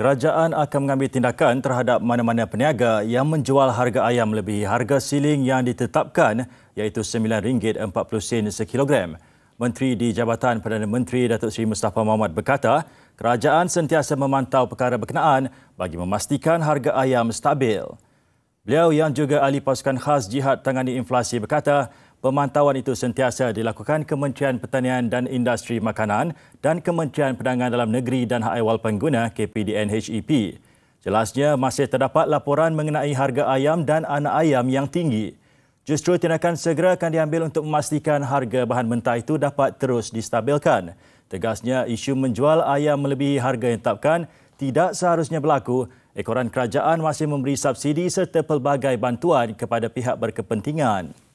Kerajaan akan mengambil tindakan terhadap mana-mana peniaga yang menjual harga ayam melebihi harga siling yang ditetapkan iaitu RM9.40 sekilogram. Menteri di Jabatan Perdana Menteri Datuk Seri Mustafa Mohamad berkata, kerajaan sentiasa memantau perkara berkenaan bagi memastikan harga ayam stabil. Beliau yang juga ahli pasukan khas jihad tangani inflasi berkata, pemantauan itu sentiasa dilakukan Kementerian Pertanian dan Industri Makanan dan Kementerian Perdagangan Dalam Negeri dan Hak Ehwal Pengguna KPDN e Jelasnya masih terdapat laporan mengenai harga ayam dan anak ayam yang tinggi. Justru tindakan segera akan diambil untuk memastikan harga bahan mentah itu dapat terus distabilkan. Tegasnya isu menjual ayam melebihi harga yang tetapkan tidak seharusnya berlaku, ekoran kerajaan masih memberi subsidi serta pelbagai bantuan kepada pihak berkepentingan.